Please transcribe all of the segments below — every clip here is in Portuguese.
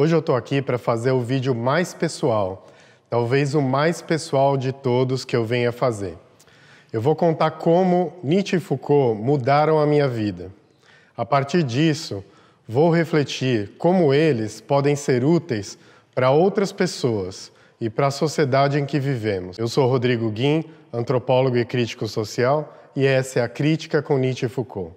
Hoje eu estou aqui para fazer o vídeo mais pessoal, talvez o mais pessoal de todos que eu venha fazer. Eu vou contar como Nietzsche e Foucault mudaram a minha vida. A partir disso, vou refletir como eles podem ser úteis para outras pessoas e para a sociedade em que vivemos. Eu sou Rodrigo Guim, antropólogo e crítico social, e essa é a Crítica com Nietzsche e Foucault.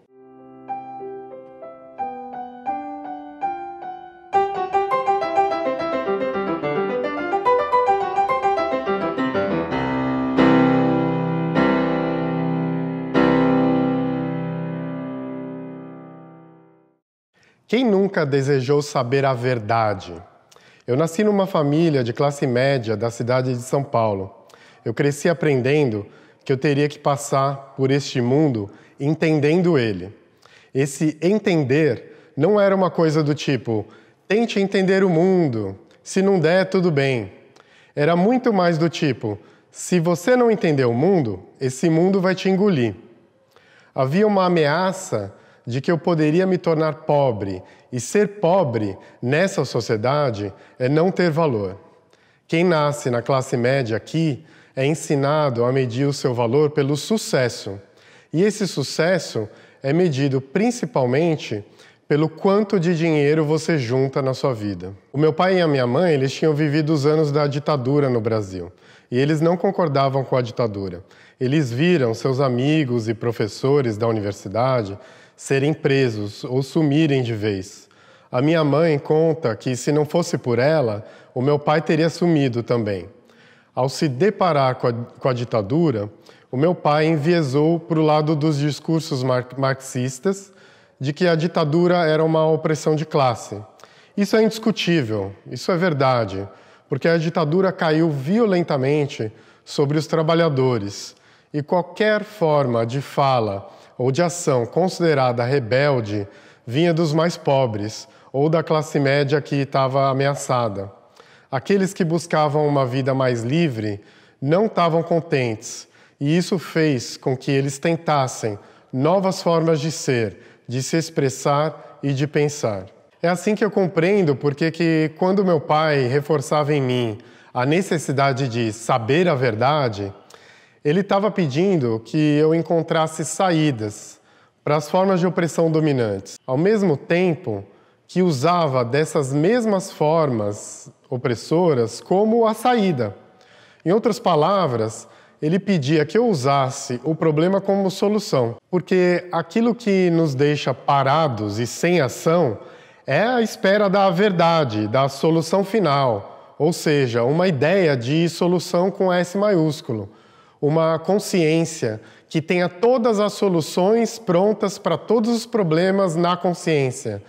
nunca desejou saber a verdade. Eu nasci numa família de classe média da cidade de São Paulo. Eu cresci aprendendo que eu teria que passar por este mundo entendendo ele. Esse entender não era uma coisa do tipo, tente entender o mundo, se não der, tudo bem. Era muito mais do tipo, se você não entender o mundo, esse mundo vai te engolir. Havia uma ameaça de que eu poderia me tornar pobre, e ser pobre nessa sociedade é não ter valor. Quem nasce na classe média aqui é ensinado a medir o seu valor pelo sucesso. E esse sucesso é medido principalmente pelo quanto de dinheiro você junta na sua vida. O meu pai e a minha mãe, eles tinham vivido os anos da ditadura no Brasil, e eles não concordavam com a ditadura. Eles viram seus amigos e professores da universidade serem presos ou sumirem de vez. A minha mãe conta que, se não fosse por ela, o meu pai teria sumido também. Ao se deparar com a, com a ditadura, o meu pai enviesou para o lado dos discursos marxistas de que a ditadura era uma opressão de classe. Isso é indiscutível, isso é verdade, porque a ditadura caiu violentamente sobre os trabalhadores e qualquer forma de fala ou de ação considerada rebelde vinha dos mais pobres ou da classe média que estava ameaçada. Aqueles que buscavam uma vida mais livre não estavam contentes, e isso fez com que eles tentassem novas formas de ser, de se expressar e de pensar. É assim que eu compreendo porque que quando meu pai reforçava em mim a necessidade de saber a verdade, ele estava pedindo que eu encontrasse saídas para as formas de opressão dominantes, ao mesmo tempo que usava dessas mesmas formas opressoras como a saída. Em outras palavras, ele pedia que eu usasse o problema como solução, porque aquilo que nos deixa parados e sem ação é a espera da verdade, da solução final, ou seja, uma ideia de solução com S maiúsculo uma consciência que tenha todas as soluções prontas para todos os problemas na consciência.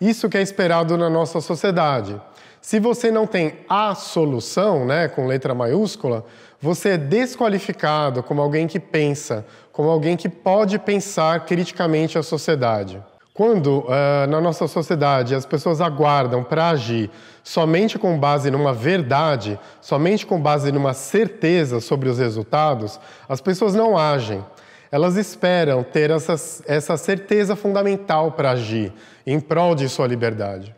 Isso que é esperado na nossa sociedade. Se você não tem a solução, né, com letra maiúscula, você é desqualificado como alguém que pensa, como alguém que pode pensar criticamente a sociedade. Quando uh, na nossa sociedade as pessoas aguardam para agir somente com base numa verdade, somente com base numa certeza sobre os resultados, as pessoas não agem. Elas esperam ter essa, essa certeza fundamental para agir em prol de sua liberdade.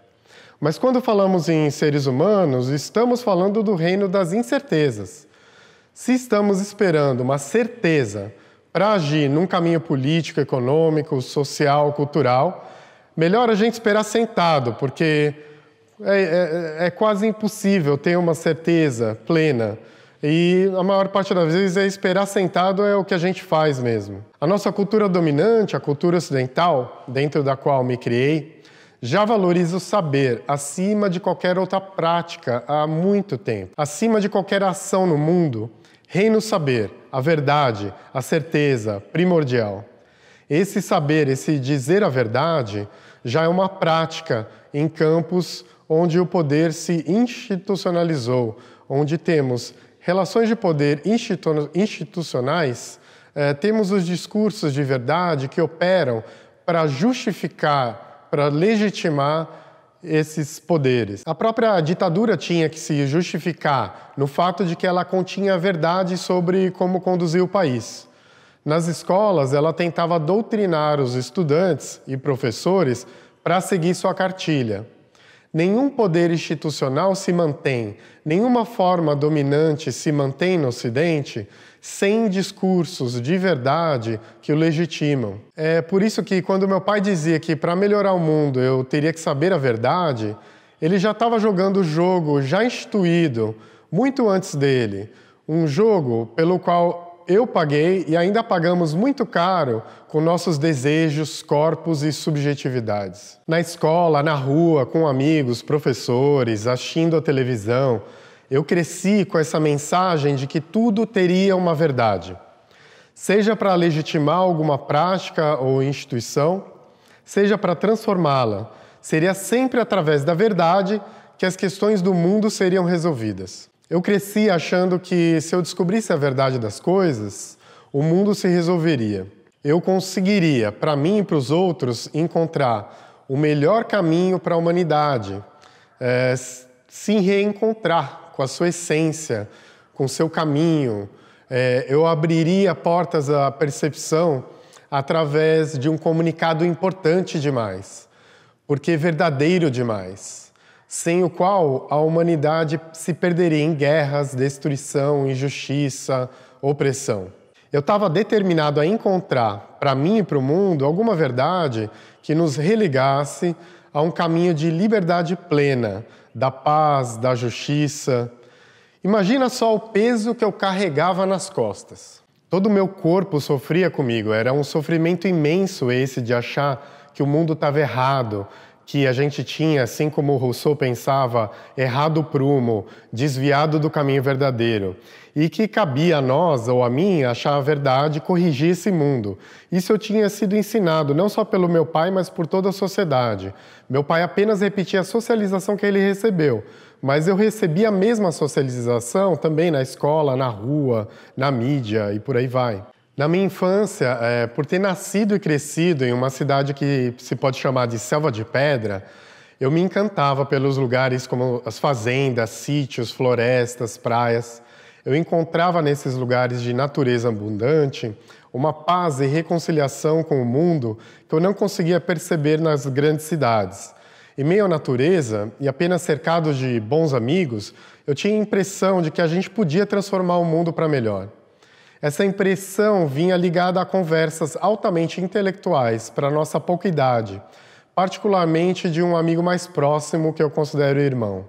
Mas quando falamos em seres humanos, estamos falando do reino das incertezas. Se estamos esperando uma certeza para agir num caminho político, econômico, social, cultural, melhor a gente esperar sentado, porque é, é, é quase impossível ter uma certeza plena. E a maior parte das vezes é esperar sentado é o que a gente faz mesmo. A nossa cultura dominante, a cultura ocidental, dentro da qual me criei, já valoriza o saber acima de qualquer outra prática há muito tempo. Acima de qualquer ação no mundo, reina o saber a verdade, a certeza primordial. Esse saber, esse dizer a verdade, já é uma prática em campos onde o poder se institucionalizou, onde temos relações de poder institucionais, eh, temos os discursos de verdade que operam para justificar, para legitimar esses poderes. A própria ditadura tinha que se justificar no fato de que ela continha a verdade sobre como conduzir o país. Nas escolas, ela tentava doutrinar os estudantes e professores para seguir sua cartilha. Nenhum poder institucional se mantém, nenhuma forma dominante se mantém no Ocidente sem discursos de verdade que o legitimam. É por isso que, quando meu pai dizia que para melhorar o mundo eu teria que saber a verdade, ele já estava jogando o jogo já instituído, muito antes dele, um jogo pelo qual eu paguei e ainda pagamos muito caro com nossos desejos, corpos e subjetividades. Na escola, na rua, com amigos, professores, assistindo a televisão, eu cresci com essa mensagem de que tudo teria uma verdade. Seja para legitimar alguma prática ou instituição, seja para transformá-la, seria sempre através da verdade que as questões do mundo seriam resolvidas. Eu cresci achando que se eu descobrisse a verdade das coisas, o mundo se resolveria. Eu conseguiria, para mim e para os outros, encontrar o melhor caminho para a humanidade, é, se reencontrar com a sua essência, com o seu caminho. É, eu abriria portas à percepção através de um comunicado importante demais, porque verdadeiro demais sem o qual a humanidade se perderia em guerras, destruição, injustiça, opressão. Eu estava determinado a encontrar, para mim e para o mundo, alguma verdade que nos religasse a um caminho de liberdade plena, da paz, da justiça. Imagina só o peso que eu carregava nas costas. Todo o meu corpo sofria comigo, era um sofrimento imenso esse de achar que o mundo estava errado, que a gente tinha, assim como Rousseau pensava, errado prumo, desviado do caminho verdadeiro, e que cabia a nós ou a mim achar a verdade e corrigir esse mundo. Isso eu tinha sido ensinado não só pelo meu pai, mas por toda a sociedade. Meu pai apenas repetia a socialização que ele recebeu, mas eu recebi a mesma socialização também na escola, na rua, na mídia e por aí vai. Na minha infância, é, por ter nascido e crescido em uma cidade que se pode chamar de selva de pedra, eu me encantava pelos lugares como as fazendas, sítios, florestas, praias. Eu encontrava nesses lugares de natureza abundante uma paz e reconciliação com o mundo que eu não conseguia perceber nas grandes cidades. Em meio à natureza e apenas cercado de bons amigos, eu tinha a impressão de que a gente podia transformar o mundo para melhor. Essa impressão vinha ligada a conversas altamente intelectuais para nossa pouca idade, particularmente de um amigo mais próximo que eu considero irmão.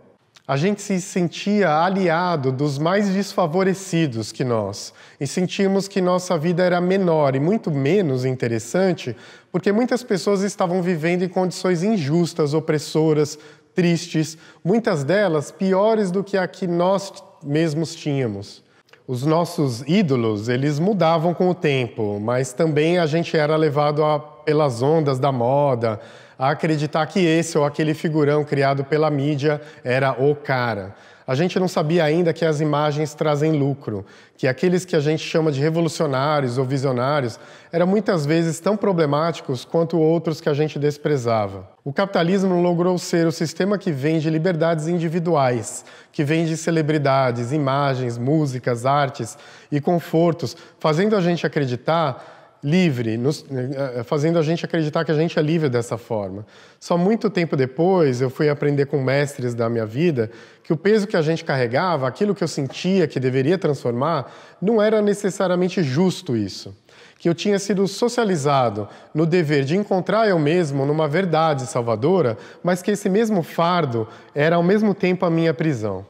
A gente se sentia aliado dos mais desfavorecidos que nós e sentimos que nossa vida era menor e muito menos interessante porque muitas pessoas estavam vivendo em condições injustas, opressoras, tristes, muitas delas piores do que a que nós mesmos tínhamos os nossos ídolos, eles mudavam com o tempo, mas também a gente era levado a, pelas ondas da moda, a acreditar que esse ou aquele figurão criado pela mídia era o cara a gente não sabia ainda que as imagens trazem lucro, que aqueles que a gente chama de revolucionários ou visionários eram muitas vezes tão problemáticos quanto outros que a gente desprezava. O capitalismo logrou ser o sistema que vende liberdades individuais, que vende celebridades, imagens, músicas, artes e confortos, fazendo a gente acreditar livre, nos, eh, eh, fazendo a gente acreditar que a gente é livre dessa forma. Só muito tempo depois eu fui aprender com mestres da minha vida que o peso que a gente carregava, aquilo que eu sentia que deveria transformar, não era necessariamente justo isso. Que eu tinha sido socializado no dever de encontrar eu mesmo numa verdade salvadora, mas que esse mesmo fardo era ao mesmo tempo a minha prisão.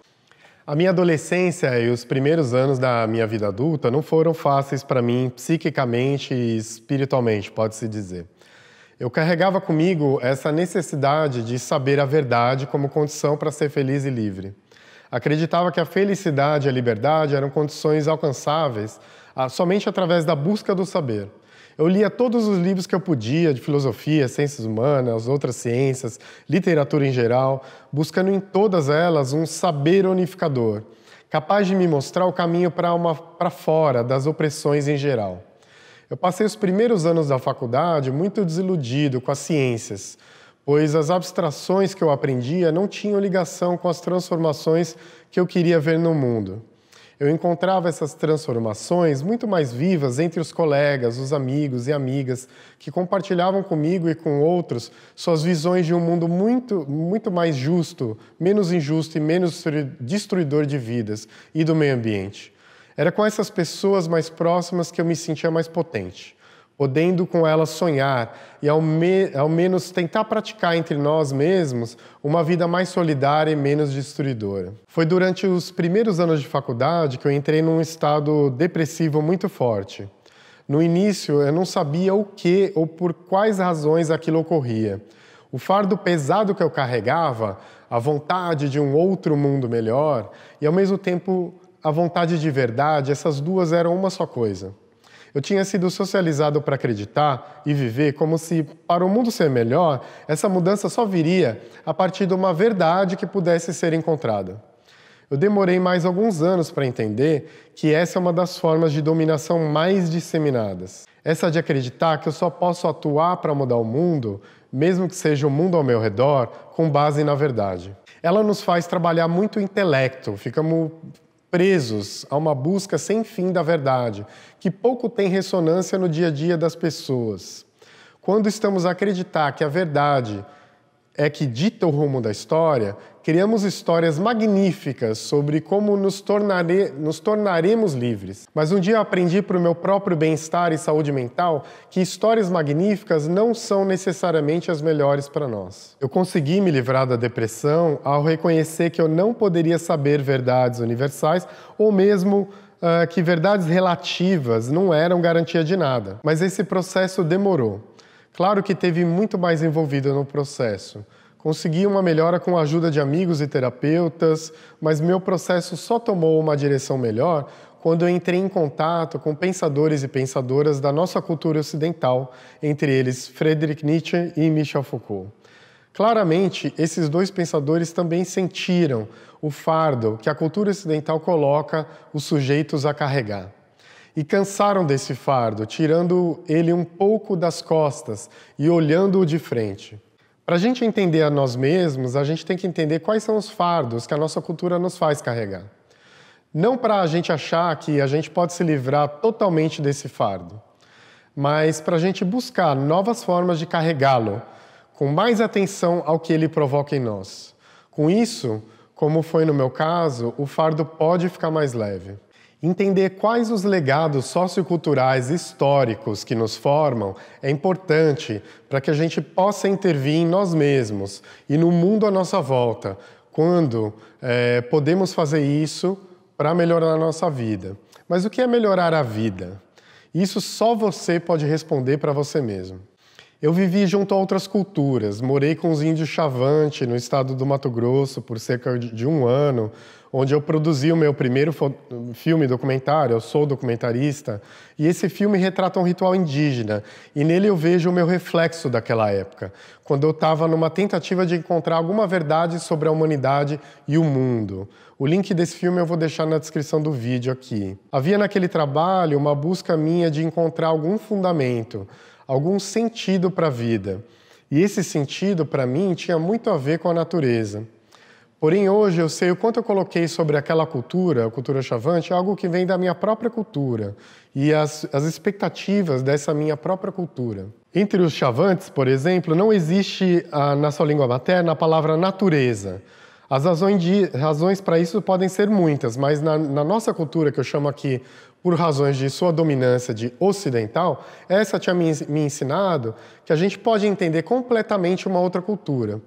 A minha adolescência e os primeiros anos da minha vida adulta não foram fáceis para mim psiquicamente e espiritualmente, pode-se dizer. Eu carregava comigo essa necessidade de saber a verdade como condição para ser feliz e livre. Acreditava que a felicidade e a liberdade eram condições alcançáveis ah, somente através da busca do saber. Eu lia todos os livros que eu podia de filosofia, ciências humanas, outras ciências, literatura em geral, buscando em todas elas um saber unificador, capaz de me mostrar o caminho para fora das opressões em geral. Eu passei os primeiros anos da faculdade muito desiludido com as ciências, pois as abstrações que eu aprendia não tinham ligação com as transformações que eu queria ver no mundo eu encontrava essas transformações muito mais vivas entre os colegas, os amigos e amigas que compartilhavam comigo e com outros suas visões de um mundo muito, muito mais justo, menos injusto e menos destruidor de vidas e do meio ambiente. Era com essas pessoas mais próximas que eu me sentia mais potente podendo com ela sonhar e ao, me, ao menos tentar praticar entre nós mesmos uma vida mais solidária e menos destruidora. Foi durante os primeiros anos de faculdade que eu entrei num estado depressivo muito forte. No início, eu não sabia o que ou por quais razões aquilo ocorria. O fardo pesado que eu carregava, a vontade de um outro mundo melhor e, ao mesmo tempo, a vontade de verdade, essas duas eram uma só coisa. Eu tinha sido socializado para acreditar e viver como se, para o mundo ser melhor, essa mudança só viria a partir de uma verdade que pudesse ser encontrada. Eu demorei mais alguns anos para entender que essa é uma das formas de dominação mais disseminadas. Essa de acreditar que eu só posso atuar para mudar o mundo, mesmo que seja o mundo ao meu redor, com base na verdade. Ela nos faz trabalhar muito o intelecto, ficamos presos a uma busca sem fim da verdade, que pouco tem ressonância no dia a dia das pessoas. Quando estamos a acreditar que a verdade é que dita o rumo da história, criamos histórias magníficas sobre como nos, tornare, nos tornaremos livres. Mas um dia aprendi para o meu próprio bem-estar e saúde mental que histórias magníficas não são necessariamente as melhores para nós. Eu consegui me livrar da depressão ao reconhecer que eu não poderia saber verdades universais ou mesmo uh, que verdades relativas não eram garantia de nada. Mas esse processo demorou. Claro que teve muito mais envolvida no processo. Consegui uma melhora com a ajuda de amigos e terapeutas, mas meu processo só tomou uma direção melhor quando eu entrei em contato com pensadores e pensadoras da nossa cultura ocidental, entre eles Friedrich Nietzsche e Michel Foucault. Claramente, esses dois pensadores também sentiram o fardo que a cultura ocidental coloca os sujeitos a carregar e cansaram desse fardo, tirando ele um pouco das costas e olhando-o de frente. Para a gente entender a nós mesmos, a gente tem que entender quais são os fardos que a nossa cultura nos faz carregar. Não para a gente achar que a gente pode se livrar totalmente desse fardo, mas para a gente buscar novas formas de carregá-lo, com mais atenção ao que ele provoca em nós. Com isso, como foi no meu caso, o fardo pode ficar mais leve. Entender quais os legados socioculturais históricos que nos formam é importante para que a gente possa intervir em nós mesmos e no mundo à nossa volta, quando é, podemos fazer isso para melhorar a nossa vida. Mas o que é melhorar a vida? Isso só você pode responder para você mesmo. Eu vivi junto a outras culturas. Morei com os índios Chavante, no estado do Mato Grosso, por cerca de um ano, onde eu produzi o meu primeiro filme documentário. Eu sou documentarista. E esse filme retrata um ritual indígena. E nele eu vejo o meu reflexo daquela época, quando eu estava numa tentativa de encontrar alguma verdade sobre a humanidade e o mundo. O link desse filme eu vou deixar na descrição do vídeo aqui. Havia naquele trabalho uma busca minha de encontrar algum fundamento algum sentido para a vida. E esse sentido, para mim, tinha muito a ver com a natureza. Porém, hoje eu sei o quanto eu coloquei sobre aquela cultura, a cultura chavante, algo que vem da minha própria cultura e as, as expectativas dessa minha própria cultura. Entre os chavantes, por exemplo, não existe ah, na sua língua materna a palavra natureza. As razões, razões para isso podem ser muitas, mas na, na, nossa cultura, que eu chamo aqui por razões de sua dominância de ocidental, essa tinha me ensinado que a gente pode entender completamente uma outra cultura.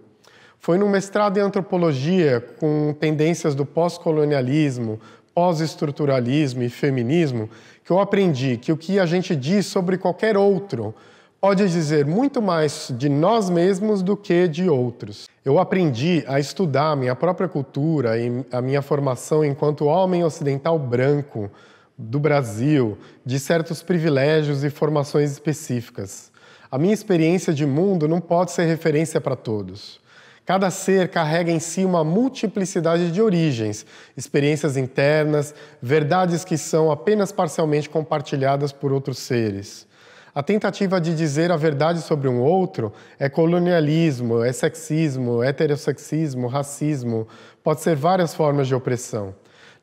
Foi no mestrado em antropologia, com tendências do pós-colonialismo, pós-estruturalismo e feminismo, que eu aprendi que o que a gente diz sobre qualquer outro pode dizer muito mais de nós mesmos do que de outros. Eu aprendi a estudar a minha própria cultura e a minha formação enquanto homem ocidental branco do Brasil, de certos privilégios e formações específicas. A minha experiência de mundo não pode ser referência para todos. Cada ser carrega em si uma multiplicidade de origens, experiências internas, verdades que são apenas parcialmente compartilhadas por outros seres. A tentativa de dizer a verdade sobre um outro é colonialismo, é sexismo, é heterossexismo, racismo, pode ser várias formas de opressão.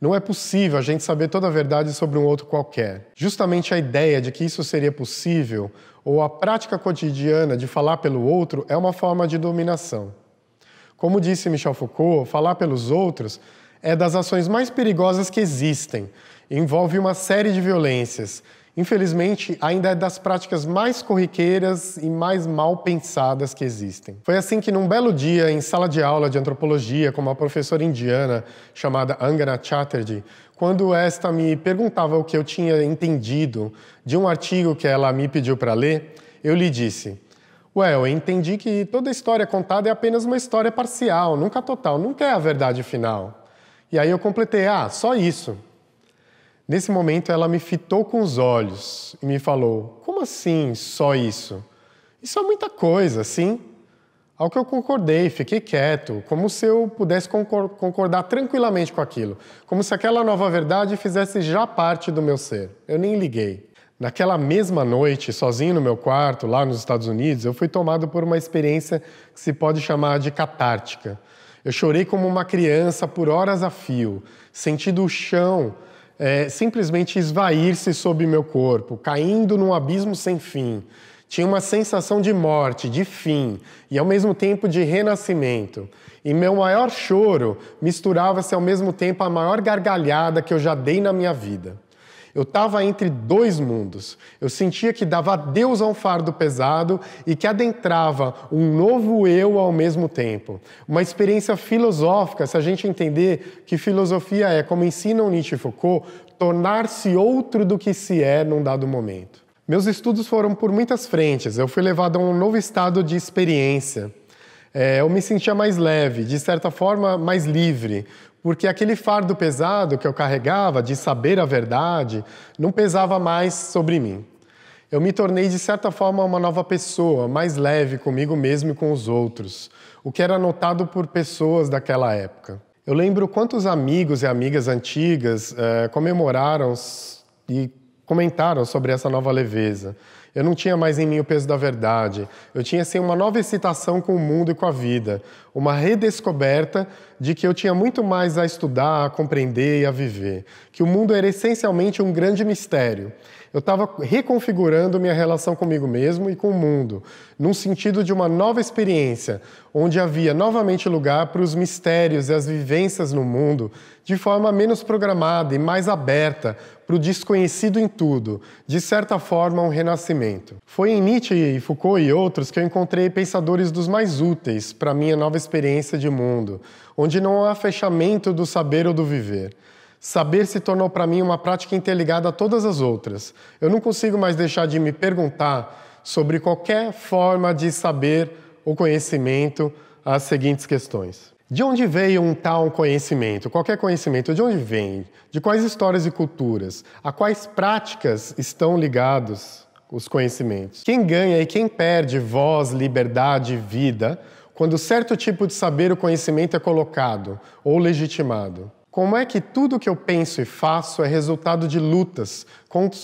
Não é possível a gente saber toda a verdade sobre um outro qualquer. Justamente a ideia de que isso seria possível, ou a prática cotidiana de falar pelo outro, é uma forma de dominação. Como disse Michel Foucault, falar pelos outros é das ações mais perigosas que existem. Envolve uma série de violências, Infelizmente, ainda é das práticas mais corriqueiras e mais mal pensadas que existem. Foi assim que, num belo dia, em sala de aula de antropologia, com uma professora indiana chamada Angana Chatterjee, quando esta me perguntava o que eu tinha entendido de um artigo que ela me pediu para ler, eu lhe disse: Ué, eu entendi que toda história contada é apenas uma história parcial, nunca total, nunca é a verdade final. E aí eu completei: Ah, só isso. Nesse momento, ela me fitou com os olhos e me falou: Como assim só isso? Isso é muita coisa, sim? Ao que eu concordei, fiquei quieto, como se eu pudesse concordar tranquilamente com aquilo, como se aquela nova verdade fizesse já parte do meu ser. Eu nem liguei. Naquela mesma noite, sozinho no meu quarto, lá nos Estados Unidos, eu fui tomado por uma experiência que se pode chamar de catártica. Eu chorei como uma criança por horas a fio, sentindo o chão é, simplesmente esvair-se sob meu corpo, caindo num abismo sem fim. Tinha uma sensação de morte, de fim, e ao mesmo tempo de renascimento. E meu maior choro misturava-se ao mesmo tempo à maior gargalhada que eu já dei na minha vida. Eu estava entre dois mundos. Eu sentia que dava adeus a um fardo pesado e que adentrava um novo eu ao mesmo tempo. Uma experiência filosófica, se a gente entender que filosofia é, como ensinam Nietzsche e Foucault, tornar-se outro do que se é num dado momento. Meus estudos foram por muitas frentes. Eu fui levado a um novo estado de experiência. É, eu me sentia mais leve, de certa forma mais livre, porque aquele fardo pesado que eu carregava de saber a verdade não pesava mais sobre mim. Eu me tornei, de certa forma, uma nova pessoa, mais leve comigo mesmo e com os outros, o que era notado por pessoas daquela época. Eu lembro quantos amigos e amigas antigas eh, comemoraram e comentaram sobre essa nova leveza. Eu não tinha mais em mim o peso da verdade. Eu tinha assim, uma nova excitação com o mundo e com a vida, uma redescoberta de que eu tinha muito mais a estudar, a compreender e a viver, que o mundo era essencialmente um grande mistério. Eu estava reconfigurando minha relação comigo mesmo e com o mundo, num sentido de uma nova experiência, onde havia novamente lugar para os mistérios e as vivências no mundo de forma menos programada e mais aberta para o desconhecido em tudo, de certa forma, um renascimento. Foi em Nietzsche, Foucault e outros que eu encontrei pensadores dos mais úteis para minha nova experiência de mundo, onde não há fechamento do saber ou do viver. Saber se tornou para mim uma prática interligada a todas as outras. Eu não consigo mais deixar de me perguntar sobre qualquer forma de saber ou conhecimento as seguintes questões. De onde veio um tal conhecimento? Qualquer conhecimento, de onde vem? De quais histórias e culturas? A quais práticas estão ligados os conhecimentos? Quem ganha e quem perde voz, liberdade, vida quando certo tipo de saber ou conhecimento é colocado ou legitimado? Como é que tudo que eu penso e faço é resultado de lutas,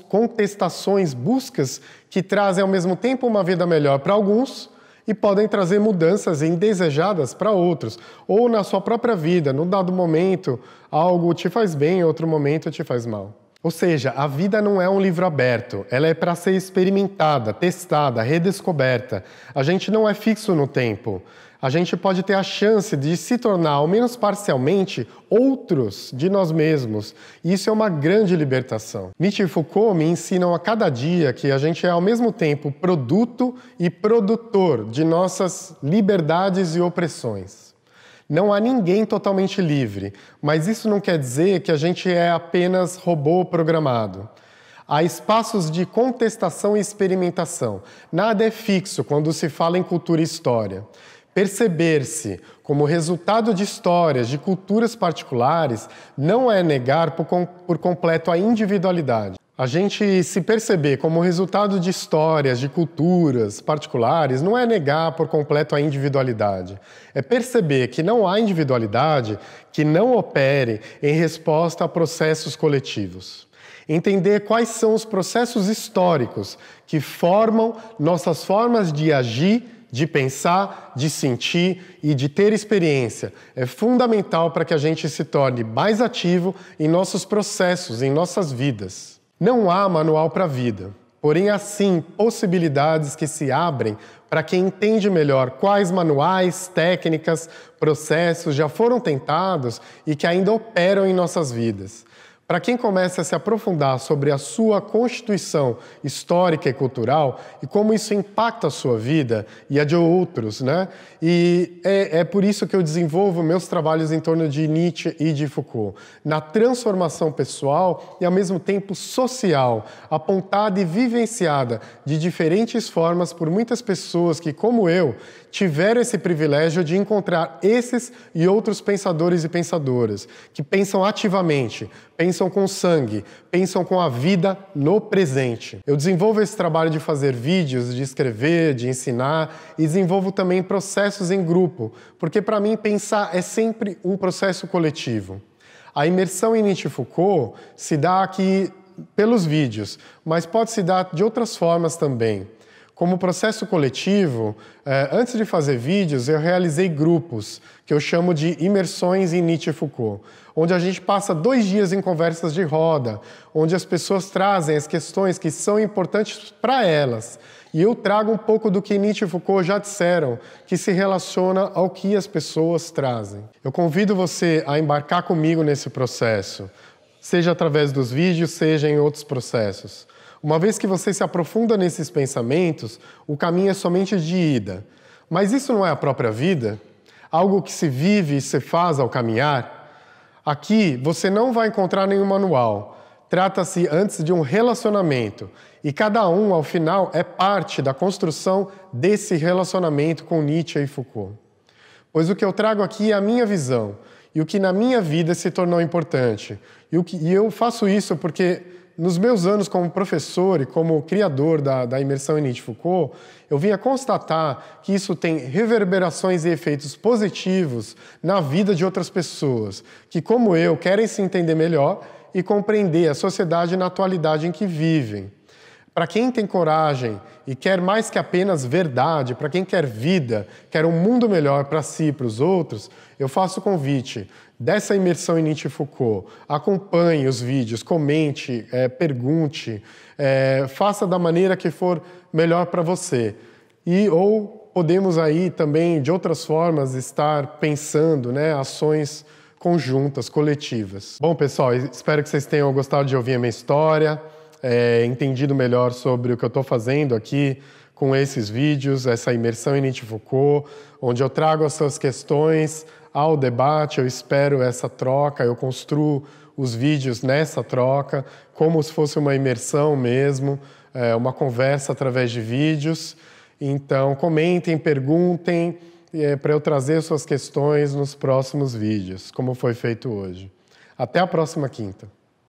contestações, buscas que trazem ao mesmo tempo uma vida melhor para alguns e podem trazer mudanças indesejadas para outros, ou na sua própria vida, num dado momento, algo te faz bem, outro momento te faz mal? Ou seja, a vida não é um livro aberto, ela é para ser experimentada, testada, redescoberta. A gente não é fixo no tempo. A gente pode ter a chance de se tornar, ao menos parcialmente, outros de nós mesmos. E isso é uma grande libertação. Nietzsche e Foucault me ensinam a cada dia que a gente é, ao mesmo tempo, produto e produtor de nossas liberdades e opressões. Não há ninguém totalmente livre, mas isso não quer dizer que a gente é apenas robô programado. Há espaços de contestação e experimentação. Nada é fixo quando se fala em cultura e história. Perceber-se como resultado de histórias, de culturas particulares, não é negar por, com, por completo a individualidade. A gente se perceber como resultado de histórias, de culturas particulares, não é negar por completo a individualidade. É perceber que não há individualidade que não opere em resposta a processos coletivos. Entender quais são os processos históricos que formam nossas formas de agir, de pensar, de sentir e de ter experiência é fundamental para que a gente se torne mais ativo em nossos processos, em nossas vidas. Não há manual para a vida, porém há sim possibilidades que se abrem para quem entende melhor quais manuais, técnicas, processos já foram tentados e que ainda operam em nossas vidas. Para quem começa a se aprofundar sobre a sua constituição histórica e cultural e como isso impacta a sua vida e a de outros, né? E é, é por isso que eu desenvolvo meus trabalhos em torno de Nietzsche e de Foucault, na transformação pessoal e ao mesmo tempo social, apontada e vivenciada de diferentes formas por muitas pessoas que, como eu, tiveram esse privilégio de encontrar esses e outros pensadores e pensadoras que pensam ativamente, pensam com sangue, pensam com a vida no presente. Eu desenvolvo esse trabalho de fazer vídeos, de escrever, de ensinar e desenvolvo também processos em grupo, porque para mim pensar é sempre um processo coletivo. A imersão em Nietzsche Foucault se dá aqui pelos vídeos, mas pode se dar de outras formas também. Como processo coletivo, é, antes de fazer vídeos, eu realizei grupos, que eu chamo de imersões em Nietzsche e Foucault, onde a gente passa dois dias em conversas de roda, onde as pessoas trazem as questões que são importantes para elas. E eu trago um pouco do que Nietzsche e Foucault já disseram, que se relaciona ao que as pessoas trazem. Eu convido você a embarcar comigo nesse processo, seja através dos vídeos, seja em outros processos. Uma vez que você se aprofunda nesses pensamentos, o caminho é somente de ida. Mas isso não é a própria vida? Algo que se vive e se faz ao caminhar? Aqui você não vai encontrar nenhum manual. Trata-se antes de um relacionamento e cada um, ao final, é parte da construção desse relacionamento com Nietzsche e Foucault. Pois o que eu trago aqui é a minha visão e o que na minha vida se tornou importante. E, o que, e eu faço isso porque nos meus anos como professor e como criador da, da imersão em Nietzsche Foucault, eu vinha constatar que isso tem reverberações e efeitos positivos na vida de outras pessoas, que, como eu, querem se entender melhor e compreender a sociedade na atualidade em que vivem. Para quem tem coragem e quer mais que apenas verdade, para quem quer vida, quer um mundo melhor para si e para os outros, eu faço o convite dessa imersão em Nietzsche e Foucault. Acompanhe os vídeos, comente, é, pergunte, é, faça da maneira que for melhor para você. E ou podemos aí também, de outras formas, estar pensando né, ações conjuntas, coletivas. Bom, pessoal, espero que vocês tenham gostado de ouvir a minha história é, entendido melhor sobre o que eu estou fazendo aqui com esses vídeos, essa imersão em Nietzsche Foucault, onde eu trago as suas questões ao debate, eu espero essa troca, eu construo os vídeos nessa troca, como se fosse uma imersão mesmo, é, uma conversa através de vídeos. Então, comentem, perguntem é, para eu trazer suas questões nos próximos vídeos, como foi feito hoje. Até a próxima quinta.